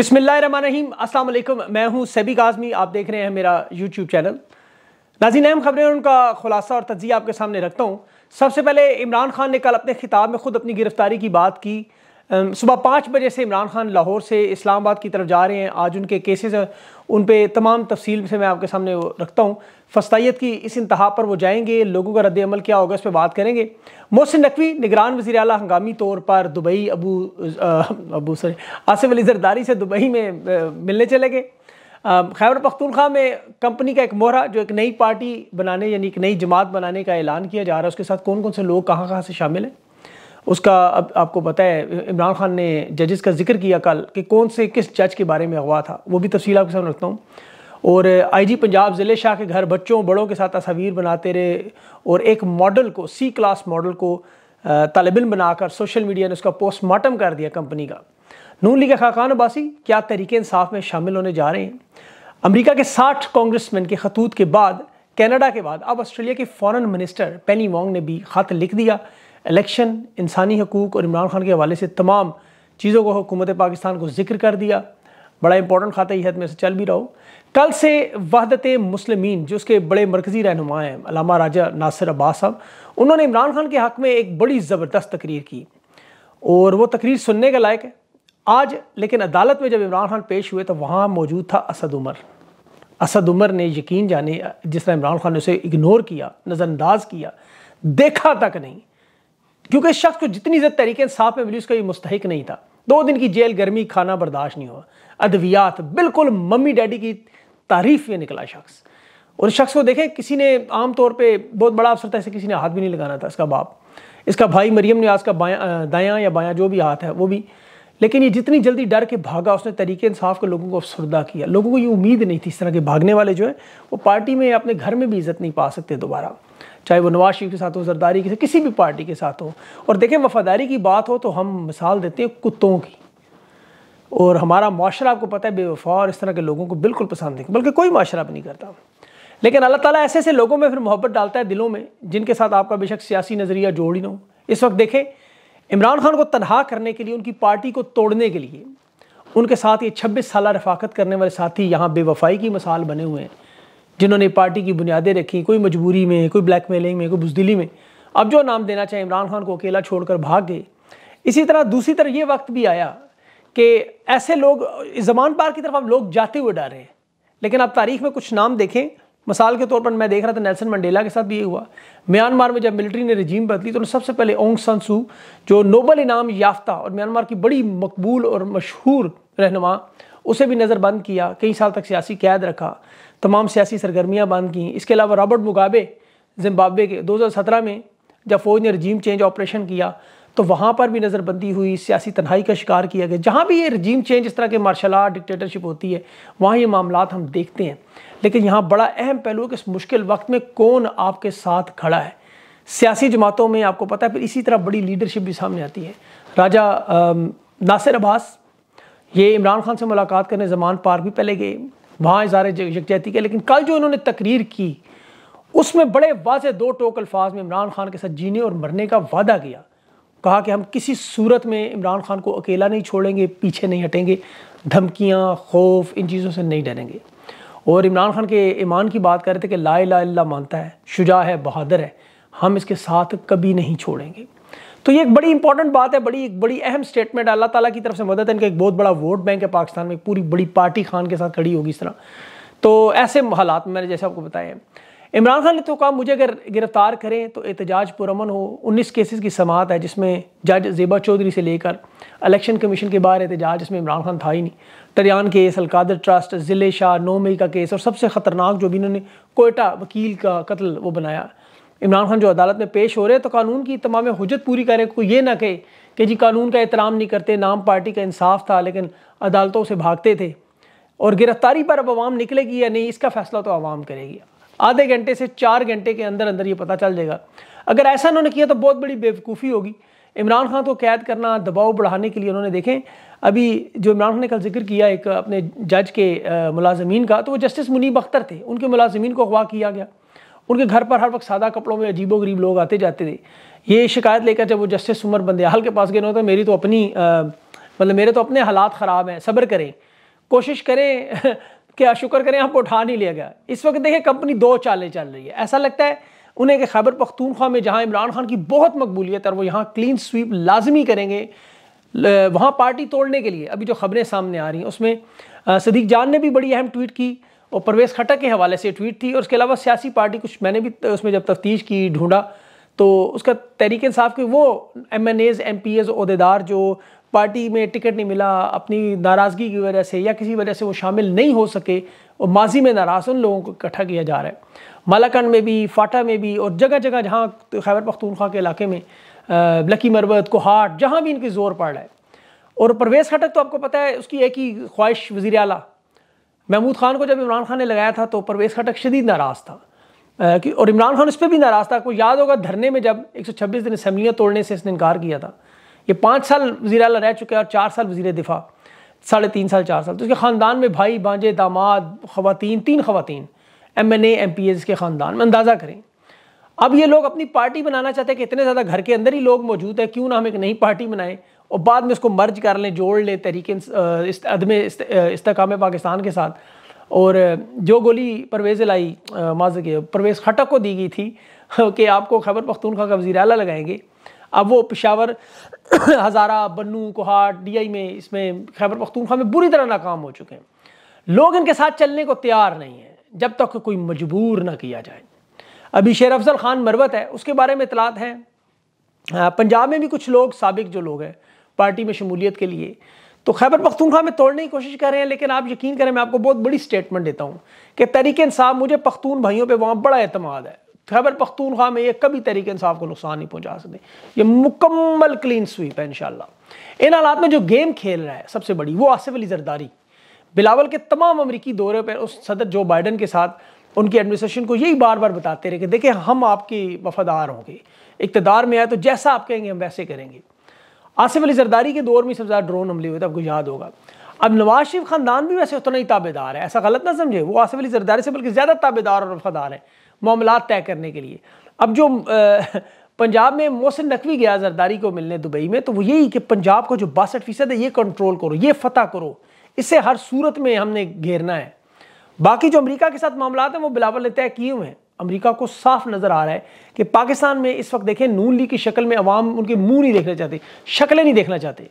बिसमीम असल मैं हूँ सभी काजमी आप देख रहे हैं मेरा यूट्यूब चैनल नाजीन अहम खबरें उनका खुलासा और तजिया आपके सामने रखता हूँ सबसे पहले इमरान खान ने कल अपने खिताब में ख़ुद अपनी गिरफ्तारी की बात की सुबह पाँच बजे से इमरान खान लाहौर से इस्लामाबाद की तरफ जा रहे हैं आज उनके केसेस हैं उन पर तमाम तफसील से मैं आपके सामने रखता हूँ फस्ताइत की इस इंतहा पर वो जाएंगे लोगों का रद्दमल क्या होगा इस पर बात करेंगे मोहसिन नकवी निगरान वजी अल हंगामी तौर पर दुबई अबू अबू सर आसिफ अली जरदारी से दुबई में मिलने चले गए खैबर पख्तूनख्वा में कंपनी का एक मोहरा जो एक नई पार्टी बनाने यानी एक नई जमात बनाने का ऐलान किया जा रहा है उसके साथ कौन कौन से लोग कहाँ कहाँ से शामिल हैं उसका अब आपको पता है इमरान खान ने जजेस का जिक्र किया कल कि कौन से किस जज के बारे में अगवा था वो भी तफसील आपके सामने रखता हूँ और आईजी पंजाब ज़िले शाह के घर बच्चों बड़ों के साथ तस्वीर बनाते रहे और एक मॉडल को सी क्लास मॉडल को तालबिन बनाकर सोशल मीडिया ने उसका पोस्टमार्टम कर दिया कंपनी का नून लीग खाकान अब्बासी क्या तरीके इंसाफ में शामिल होने जा रहे हैं अमरीका के साठ कांग्रेसमैन के खतूत के बाद कैनेडा के बाद अब ऑस्ट्रेलिया के फ़ॉरन मिनिस्टर पेनी वॉन्ग ने भी खत लिख दिया इलेक्शन इंसानी हकूक़ और इमरान खान के हवाले से तमाम चीज़ों को हुकूमत पाकिस्तान को जिक्र कर दिया बड़ा इंपॉर्टेंट खाता ही है में से चल भी रहा हूँ कल से वहदत मुस्लिम जो उसके बड़े मरकज़ी रहनुमा हैं अलामा राजा नासिर अब्बास साहब उन्होंने इमरान खान के हक़ में एक बड़ी ज़बरदस्त तकरीर की और वह तकरीर सुनने के लायक है आज लेकिन अदालत में जब इमरान खान पेश हुए तो वहाँ मौजूद था असद उमर असद उमर ने यकीन जाने जिस तरह इमरान खान ने उसे इग्नोर किया नज़रअंदाज किया देखा तक नहीं क्योंकि इस शख्स को जितनी इज्जत तरीके साफ में मिली उसका ये मुस्तक नहीं था दो दिन की जेल गर्मी खाना बर्दाश्त नहीं हुआ अद्वियात बिल्कुल मम्मी डैडी की तारीफ में निकला शख्स और शख्स को देखें किसी ने आम तौर पर बहुत बड़ा अफसर था ऐसे किसी ने हाथ भी नहीं लगाना था इसका बाप इसका भाई मरियम ने आज का दायां या बायां जो भी हाथ है वो भी लेकिन ये जितनी जल्दी डर के भागा उसने तरीके इंसाफ के लोगों को अफसरदा किया लोगों को ये उम्मीद नहीं थी इस तरह के भागने वाले जो है वो पार्टी में अपने घर में भी इज्जत नहीं पा सकते दोबारा चाहे वो नवाज शरीफ के साथ हो जरदारी के साथ किसी भी पार्टी के साथ हो और देखें वफादारी की बात हो तो हम मिसाल देते हैं कुत्तों की और हमारा माशरा आपको पता है बेवफा और इस तरह के लोगों को बिल्कुल पसंद नहीं बल्कि कोई माशरा भी नहीं करता लेकिन अल्लाह ताला ऐसे ऐसे लोगों में फिर मोहब्बत डालता है दिलों में जिनके साथ आपका बेशक सियासी नज़रिया जोड़ ही ना हो इस वक्त देखें इमरान खान को तनहा करने के लिए उनकी पार्टी को तोड़ने के लिए उनके साथ ये छब्बीस साल रफाकत करने वाले साथी यहाँ बेवफाई की मिसाल बने हुए हैं जिन्होंने पार्टी की बुनियादें रखी कोई मजबूरी में कोई ब्लैक मेलिंग में कोई बुजदिली में अब जो नाम देना चाहे इमरान खान को अकेला छोड़कर भाग गए इसी तरह दूसरी तरफ ये वक्त भी आया कि ऐसे लोग जमान पार की तरफ अब लोग जाते हुए डर रहे हैं लेकिन आप तारीख में कुछ नाम देखें मिसाल के तौर पर मैं देख रहा था नेल्सन मंडेला के साथ भी ये हुआ म्यांमार में जब मिलिट्री ने रजीम बदली तो उन्होंने सबसे पहले ओंग सनसू जो नोबल इनाम याफ्ता और म्यांमार की बड़ी मकबूल और मशहूर रहनुमा उसे भी नज़रबंद किया कई साल तक सियासी कैद रखा तमाम सियासी सरगर्मियाँ बंद की इसके अलावा रॉबर्ट मुगाबे जिम्बाब्वे के सत्रह में जब फौज ने रजीम चेंज ऑपरेशन किया तो वहाँ पर भी नज़रबंदी हुई सियासी तनहाई का शिकार किया गया जहाँ भी ये रजीम चेंज इस तरह के मार्शल आर्ट डिक्टेटरशिप होती है वहाँ ये मामला हम देखते हैं लेकिन यहाँ बड़ा अहम पहलू है कि इस मुश्किल वक्त में कौन आपके साथ खड़ा है सियासी जमातों में आपको पता है फिर इसी तरह बड़ी लीडरशिप भी सामने आती है राजा नासिर अब्बास ये इमरान खान से मुलाकात करने जमान पार भी पहले गए वहाँ इजार यकजहती के लेकिन कल जो इन्होंने तकरीर की उसमें बड़े वाज दो टोक अल्फाज में इमरान खान के साथ जीने और मरने का वादा किया कहा कि हम किसी सूरत में इमरान खान को अकेला नहीं छोड़ेंगे पीछे नहीं हटेंगे धमकियाँ खौफ इन चीज़ों से नहीं डरेंगे और इमरान खान के ईमान की बात कर रहे थे कि ला ला मानता है शुजा है बहादुर है हम इसके साथ कभी नहीं छोड़ेंगे तो ये एक बड़ी इंपॉर्टेंट बात है बड़ी एक बड़ी अहम स्टेटमेंट अल्लाह ताला की तरफ से मदद है इनका एक बहुत बड़ा वोट बैंक है पाकिस्तान में पूरी बड़ी पार्टी खान के साथ खड़ी होगी इस तरह तो ऐसे हालात में मैंने जैसे आपको बताया इमरान खान ने तो कहा मुझे अगर गिरफ्तार करें तो एहतजाज पुरमन हो उन्नीस केसेस की समात है जिसमें जज जेबा चौधरी से लेकर इलेक्शन कमीशन के बाहर एहतजाज जिसमें इमरान खान था ही नहीं तरियान केस अलकादर ट्रस्ट ज़िले शाह नौ मई का केस और सबसे ख़तरनाक जो भी इन्होंने कोयटा वकील का कत्ल वो बनाया इमरान खान जो अदालत में पेश हो रहे हैं तो कानून की तमाम हजत पूरी करें को ये ना कहे कि जी कानून का एहतराम नहीं करते नाम पार्टी का इंसाफ था लेकिन अदालतों से भागते थे और गिरफ्तारी पर अब आवाम निकलेगी या नहीं इसका फ़ैसला तो आवाम करेगी आधे घंटे से चार घंटे के अंदर अंदर ये पता चल जाएगा अगर ऐसा उन्होंने किया तो बहुत बड़ी बेवकूफ़ी होगी इमरान खान को कैद करना दबाव बढ़ाने के लिए उन्होंने देखें अभी जो इमरान खान ने कल जिक्र किया एक अपने जज के मुलाजमीन का तो वो जस्टिस मुनीब अख्तर थे उनके मुलाजमीन को अगवा किया गया उनके घर पर हर वक्त सादा कपड़ों में अजीबो गरीब लोग आते जाते थे ये शिकायत लेकर जब वो जस्टिस उमर बंदयाल के पास गए उन्होंने तो मेरी तो अपनी मतलब मेरे तो अपने हालात ख़राब हैं सब्र करें कोशिश करें क्या शुक्र करें आपको उठा नहीं लिया गया इस वक्त देखिए कंपनी दो चालें चल रही है ऐसा लगता है उन्हें कि खैबर पख्तूनख्वा में जहां इमरान खान की बहुत मकबूलियत है और वो यहाँ क्लीन स्वीप लाजमी करेंगे वहाँ पार्टी तोड़ने के लिए अभी जो खबरें सामने आ रही हैं उसमें सदीक जान ने भी बड़ी अहम ट्वीट की और परवेज़ खटक के हवाले से ट्वीट थी और उसके अलावा सियासी पार्टी कुछ मैंने भी उसमें जब तफ्तीश की ढूंढा तो उसका तहरीक साफ कि वो M N As M P As अहदेदार जो पार्टी में टिकट नहीं मिला अपनी नाराज़गी की वजह से या किसी वजह से वो शामिल नहीं हो सके और माजी में नाराज़ उन लोगों को इकट्ठा किया जा रहा है मालाकंड में भी फाटा में भी और जगह जगह जहाँ खैबर पख्तूनख्वा के इलाके में लकी मरबत कोहाट जहाँ भी इनकी ज़ोर पड़ रहा है और परवेज़ खटक तो आपको पता है उसकी एक ही ख्वाहिश वज़ी अला महमूद खान को जब इमरान खान ने लगाया था तो परवेज़ खटक शदीद नाराज़ था और इमरान खान उस पर भी नाराज़ था आपको याद होगा धरने में जब एक सौ छब्बीस दिन असम्बलियाँ तोड़ने से इसने इनकार किया था ये पाँच साल वजीर अला रह चुके हैं और चार साल वजीर दिफा साढ़े तीन साल चार साल तो उसके ख़ानदान में भाई भांजे दामाद खातन तीन ख़वान M N M P S के ख़ानदान में अंदाज़ा करें अब ये लोग अपनी पार्टी बनाना चाहते हैं कि इतने ज़्यादा घर के अंदर ही लोग मौजूद हैं क्यों ना हम एक नई पार्टी बनाएं और बाद में उसको मर्ज कर लें जोड़ लें तरीक़े अदम इस्तेकाम पाकिस्तान के साथ और जो गोली परवेज़ लाई माज के परवेज़ खटक को दी गई थी कि आपको खबर पख्तूनखा का वजीर अला लगाएंगे अब वो पिशावर हज़ारा बन्नू कोहाट डीआई में इसमें खैबर पख्तूनख्वा में बुरी तरह नाकाम हो चुके हैं लोग इनके साथ चलने को तैयार नहीं हैं जब तक कोई मजबूर ना किया जाए अभी शेर अफजल ख़ान मरवत है उसके बारे में इतलात हैं पंजाब में भी कुछ लोग सबक जो लोग हैं पार्टी में शमूलियत के लिए तो खैबर पख्तूनख्वा में तोड़ने की कोशिश कर रहे हैं लेकिन आप यकीन करें मैं आपको बहुत बड़ी स्टेटमेंट देता हूँ कि तरीके इंसाफ मुझे पख्तून भाइयों पर वहाँ बड़ा अतमाद है खैबर पख्तूनख्वा में ये कभी तरीके इंसाफ को नुकसान नहीं पहुंचा सकते ये मुकम्मल क्लीन स्वीप है इन इन हालात में जो गेम खेल रहा है सबसे बड़ी वो आसिफ अली जरदारी बिलावल के तमाम अमरीकी दौरे पर उस सदर जो बाइडन के साथ उनकी एडमिनिस्ट्रेशन को यही बार बार बताते रहे कि देखिए हम आपके वफादार होंगे इकतदार में आए तो जैसा आप कहेंगे हम वैसे करेंगे आसिफ अली जरदारी के दौर में सबसे ज़्यादा ड्रोन हमले हुए थे आपको याद होगा अब नवाज शरीफ खानदान भी वैसे उतना ही ताबेदार है ऐसा गलत ना समझे वो आसिफ अली जरदारी से बल्कि ज़्यादा ताबेदार और वफादार है मामला तय करने के लिए अब जो पंजाब में मोहसिन नकवी गया जरदारी को मिलने दुबई में तो वो यही कि पंजाब को जो बासठ फीसद है ये कंट्रोल करो ये फतह करो इसे हर सूरत में हमने घेरना है बाकी जो अमेरिका के साथ मामला हैं वो बिलावल ने तय किए हुए हैं अमेरिका को साफ नज़र आ रहा है कि पाकिस्तान में इस वक्त देखें नून ली की शक्ल में अवाम उनके मुंह नहीं देखना चाहते शक्लें नहीं देखना चाहते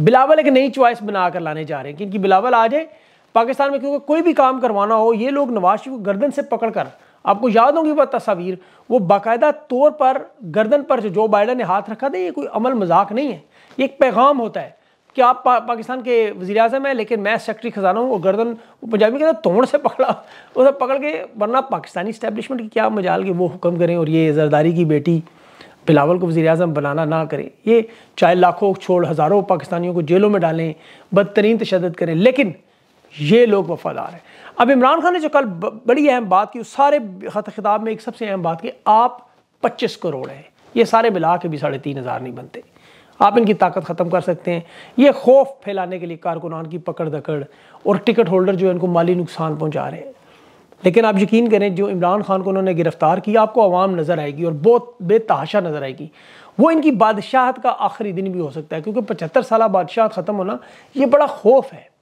बिलावल एक नई चॉइस बना लाने जा रहे हैं कि इनकी बिलावल आ जाए पाकिस्तान में क्योंकि कोई भी काम करवाना हो ये लोग नवाज शरीफ को गर्दन से पकड़कर आपको याद होगी वह तस्वीर वो बाकायदा तौर पर गर्दन पर जो जो बाइडन ने हाथ रखा था ये कोई अमल मजाक नहीं है ये एक पैगाम होता है कि आप पा, पाकिस्तान के वजी अजम हैं लेकिन मैं सेक्रेटरी खजाना हूँ और गर्दन वो पंजाबी के तोड़ से पकड़ा उसे पकड़ के वरना पाकिस्तानी इस्टेबलिशमेंट की क्या मजाल के वो हुक्म करें और ये जरदारी की बेटी बिलावल को वजी अजम बनाना ना करें ये चाहे लाखों छोड़ हज़ारों पाकिस्तानियों को जेलों में डालें बदतरीन तशद करें लेकिन ये लोग वफादार हैं अब इमरान खान ने जो कल बड़ी अहम बात की उस सारे खत खिताब में एक सबसे अहम बात की आप पच्चीस करोड़ हैं ये सारे मिला के भी साढ़े तीन हज़ार नहीं बनते आप इनकी ताकत ख़त्म कर सकते हैं ये खौफ फैलाने के लिए कारकुनान की पकड़ दकड़ और टिकट होल्डर जो है इनको माली नुकसान पहुँचा रहे हैं लेकिन आप यकीन करें जो इमरान खान को उन्होंने गिरफ्तार किया आपको आवाम नज़र आएगी और बहुत बेतहाशा नज़र आएगी वो इनकी बादशाहत का आखिरी दिन भी हो सकता है क्योंकि पचहत्तर साल बादशाह ख़त्म होना ये बड़ा खौफ है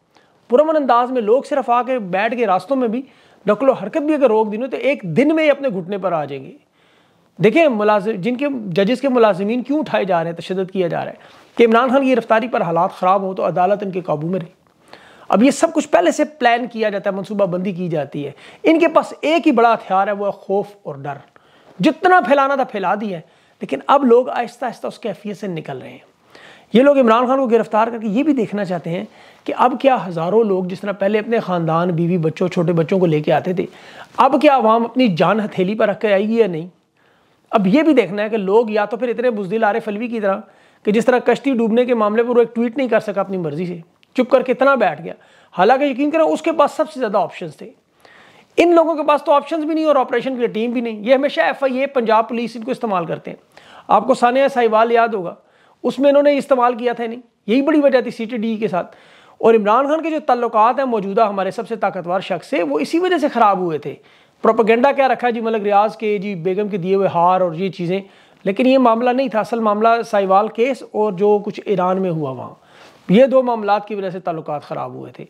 पुरमन अंदाज में लोग सिर्फ आके बैठ के रास्तों में भी नकलो हरकत भी अगर रोक दी तो एक दिन में ही अपने घुटने पर आ जाएंगे देखें मुलाजिम जिनके जजेस के मुलाजमीन क्यों उठाए जा रहे हैं तशद किया जा रहा है कि इमरान खान की गिरफ्तारी पर हालात ख़राब हो तो अदालत इनके काबू में रही अब ये सब कुछ पहले से प्लान किया जाता है मनसूबाबंदी की जाती है इनके पास एक ही बड़ा हथियार है वो है खौफ और डर जितना फैलाना था फैला दिया है लेकिन अब लोग आहिस्ता आहिस्ता उस कैफियत से निकल रहे हैं ये लोग इमरान खान को गिरफ्तार करके ये भी देखना चाहते हैं कि अब क्या हज़ारों लोग जिस तरह पहले अपने ख़ानदान बीवी बच्चों छोटे बच्चों को लेके आते थे अब क्या आवाम अपनी जान हथेली पर रख के आएगी या नहीं अब ये भी देखना है कि लोग या तो फिर इतने बुजदिल आरिफ अलवी की तरह कि जिस तरह कश्ती डूबने के मामले पर वो एक ट्वीट नहीं कर सका अपनी मर्ज़ी से चुप करके इतना बैठ गया हालांकि यकीन करें उसके पास सबसे ज़्यादा ऑप्शन थे इन लोगों के पास तो ऑप्शन भी नहीं और ऑपरेशन की टीम भी नहीं ये हमेशा F I A Punjab police इनको इस्तेमाल करते हैं आपको सानिया साहिवाल याद होगा उसमें इन्होंने इस्तेमाल किया था नहीं यही बड़ी वजह थी सी टी डी के साथ और इमरान खान के जो तल्लक हैं मौजूदा हमारे सबसे ताकतवर शख्स से वो इसी वजह से ख़राब हुए थे प्रोपागेंडा क्या रखा जी मलक मतलब रियाज के जी बेगम के दिए हुए हार और ये चीज़ें लेकिन ये मामला नहीं था असल मामला साइवाल केस और जो कुछ ईरान में हुआ वहाँ ये दो मामला की वजह से ताल्लुक ख़राब हुए थे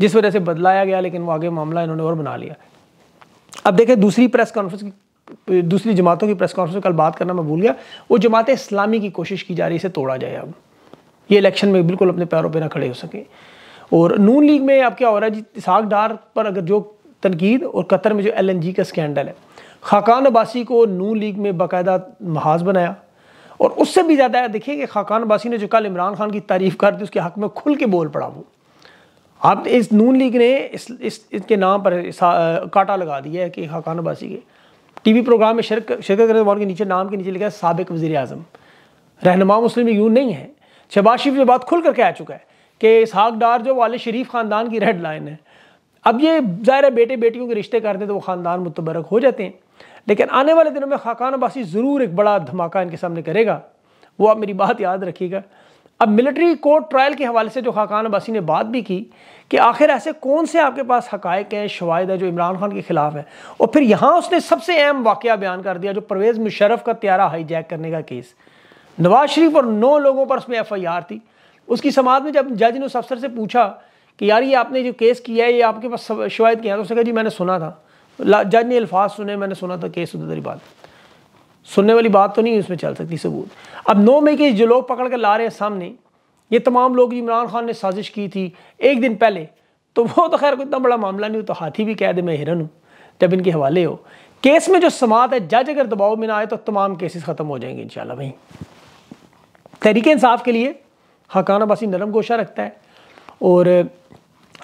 जिस वजह से बदलाया गया लेकिन वो आगे मामला इन्होंने और बना लिया अब देखें दूसरी प्रेस कॉन्फ्रेंस दूसरी जमातों की प्रेस कॉन्फ्रेंस में कल बात करना मैं भूल गया वो जमात इस्लामी की कोशिश की जा रही है इसे तोड़ा जाए अब ये इलेक्शन में बिल्कुल अपने पैरों पर ना खड़े हो सके और नून लीग में आप क्या हो रहा है जी साग डार पर अगर जो तनकीद और कतर में जो एल का स्कैंडल है खाकान अब्बासी को नू लीग में बाकायदा महाज बनाया और उससे भी ज़्यादा देखिए कि खाकान अब्बासी ने जो कल इमरान खान की तारीफ कर दी उसके हक में खुल के बोल पड़ा वो आप इस नून लीग ने इस, इस इसके नाम पर कांटा लगा दिया है कि खाकान अब्बासी के टीवी प्रोग्राम में शिरक शिरकत करने वालों के नीचे नाम के नीचे लिखा है सबक वजी अजम रहनमा मुस्लिम यूं नहीं है शहबाज शरीफ ये बात खुल करके आ चुका है कि इसहाक डार जो वाले शरीफ ख़ानदान की रेड लाइन है अब ये ज़ाहिर है बेटे बेटियों के रिश्ते करते तो वो ख़ानदान मुतबरक हो जाते हैं लेकिन आने वाले दिनों में खाकान अब्बासी ज़रूर एक बड़ा धमाका इनके सामने करेगा वो आप मेरी बात याद रखिएगा अब मिलिट्री कोर्ट ट्रायल के हवाले से जो खाकान अब्बासी ने बात भी की कि आखिर ऐसे कौन से आपके पास हकायक हैं शवाद है जो इमरान खान के ख़िलाफ़ है और फिर यहाँ उसने सबसे अहम वाक़ बयान कर दिया जो परवेज़ मुशरफ का त्यारा हाईजैक करने का केस नवाज शरीफ और नौ लोगों पर उसमें एफ़ आई आर थी उसकी समाज में जब जज ने उस अफसर से पूछा कि यार ये आपने जो केस किया है ये आपके पास शवायद किया तो उसने कहा जी मैंने सुना था जज ने अल्फाज सुने मैंने सुना था केस उधर बात सुनने वाली बात तो नहीं उसमें चल सकती सबूत अब नौ मई के जो लोग पकड़ कर ला रहे हैं सामने ये तमाम लोग इमरान खान ने साजिश की थी एक दिन पहले तो वो तो खैर कोई इतना बड़ा मामला नहीं हो तो हाथी भी कह दे मैं हिरन हूँ जब इनके हवाले हो केस में जो समात है जज अगर दबाव में ना आए तो तमाम केसेस ख़त्म हो जाएंगे इन भाई तहरीक इंसाफ के लिए हकाना बसी नरम गोशा रखता है और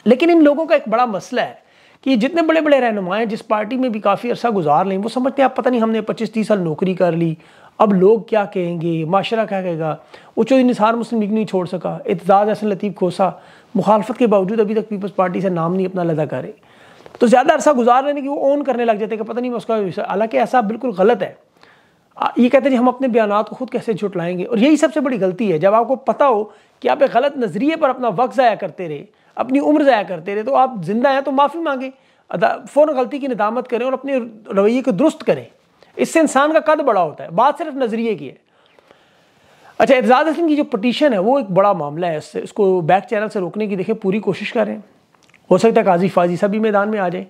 लेकिन इन लोगों का एक बड़ा मसला है कि जितने बड़े बड़े रहनुमाएँ जिस पार्टी में भी काफ़ी अर्सा गुजार लें वो समझते हैं आप पता नहीं हमने पच्चीस तीस साल नौकरी कर ली अब लोग क्या कहेंगे माशरा क्या कहेगा उच्च निसार मुस्लिम लीग नहीं छोड़ सका एतजाज़ हसन लतीफ़ खोसा मुखालफत के बावजूद अभी तक पीपल्स पार्टी से नाम नहीं अपना लदा करे तो ज़्यादा अरसा गुजार रहे कि वो ऑन करने लग जाते हैं कि पता नहीं मैं उसका हालांकि ऐसा बिल्कुल गलत है ये कहते हैं जी हम अपने बयान को खुद कैसे झुटलाएंगे और यही सबसे बड़ी गलती है जब आपको पता हो कि आप एक गलत नज़रिए पर अपना वक्त ज़ाया करते रहे अपनी उम्र ज़ाया करते रहे तो आप ज़िंदा हैं तो माफ़ी मांगें फ़ौर गलती की निदामत करें और अपने रवैये को दुरुस्त करें इससे इंसान का कद बड़ा होता है बात सिर्फ नज़रिए की है अच्छा एजाज असलम की जो पटिशन है वो एक बड़ा मामला है इससे इसको बैक चैनल से रोकने की देखें पूरी कोशिश करें हो सकता है काजी फाजी सभी मैदान में आ जाए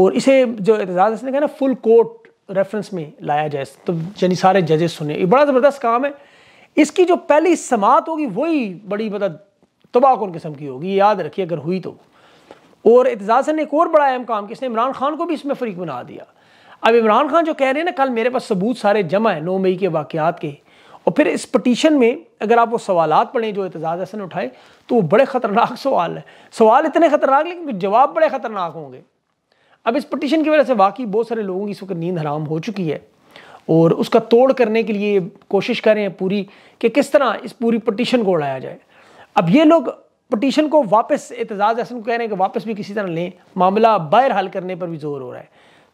और इसे जो एजाज असलम का ना फुल कोर्ट रेफरेंस में लाया जाए तो यानी सारे जजेस सुने ये बड़ा ज़बरदस्त काम है इसकी जो पहली समात होगी वही बड़ी मतलब तबाहकुन किस्म की होगी याद रखिए अगर हुई तो और एतजाज़ ने एक और बड़ा अहम काम इसने इमरान खान को भी इसमें फरीक बना दिया अब इमरान खान जो कह रहे हैं ना कल मेरे पास सबूत सारे जमा है नौ मई के वाक़ात के और फिर इस पटिशन में अगर आप वो सवाल पढ़ें जो एतजाज़ हसन उठाए तो वो बड़े ख़तरनाक सवाल है सवाल इतने ख़तरनाक लेकिन जवाब बड़े ख़तरनाक होंगे अब इस पटिशन की वजह से वाकई बहुत सारे लोगों की इस वक्त नींद हराम हो चुकी है और उसका तोड़ करने के लिए कोशिश कर रहे हैं पूरी कि किस तरह इस पूरी पटिशन को उड़ाया जाए अब ये लोग पटिशन को वापस एतजाज़ हसन को कह रहे हैं कि वापस भी किसी तरह लें मामला बाहर हल करने पर भी जोर हो रहा है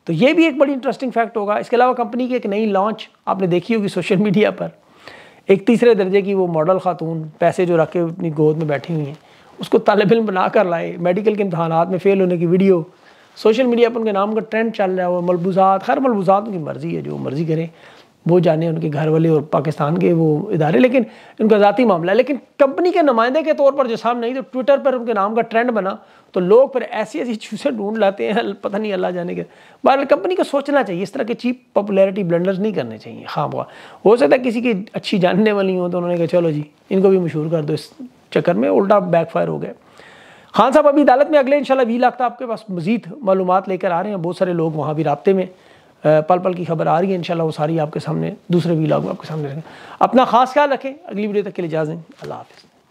तो ये भी एक बड़ी इंटरेस्टिंग फैक्ट होगा इसके अलावा कंपनी की एक नई लॉन्च आपने देखी होगी सोशल मीडिया पर एक तीसरे दर्जे की वो मॉडल खातून पैसे जो रख के अपनी गोद में बैठी हुई हैं उसको तालब इम बना कर लाए मेडिकल के इम्तहान में फ़ेल होने की वीडियो सोशल मीडिया पर उनके नाम का ट्रेंड चल रहा है वो मलबूजात हर मलबूजात उनकी मर्ज़ी है जो मर्ज़ी करें वो जाने उनके घर वाले और पाकिस्तान के वो इदारे लेकिन उनका ज़ाती मामला है लेकिन कंपनी के नुमाइंदे के तौर पर जो सामने नहीं तो ट्विटर पर उनके नाम का ट्रेंड बना तो लोग फिर ऐसी ऐसी चूसें ढूंढ लाते हैं पता नहीं अल्लाह जाने के बहरहाल कंपनी को सोचना चाहिए इस तरह के चीप पॉपुलैरिटी ब्लेंडर्स नहीं करने चाहिए हाँ वो हो सकता है किसी की अच्छी जानने वाली हो तो उन्होंने कहा चलो जी इनको भी मशहूर कर दो इस चक्कर में उल्टा बैकफायर हो गया खान साहब अभी अदालत में अगले इंशाल्लाह वी लाख तो आपके पास मजीद मालूम लेकर आ रहे हैं बहुत सारे लोग वहाँ भी रबते में पल पल की खबर आ रही है इंशाल्लाह वो सारी आपके सामने दूसरे भी लागू आपके सामने रखें अपना खास ख्याल रखें अगली वीडियो तक के लिए इजाज़ें अल्लाह हाफिज़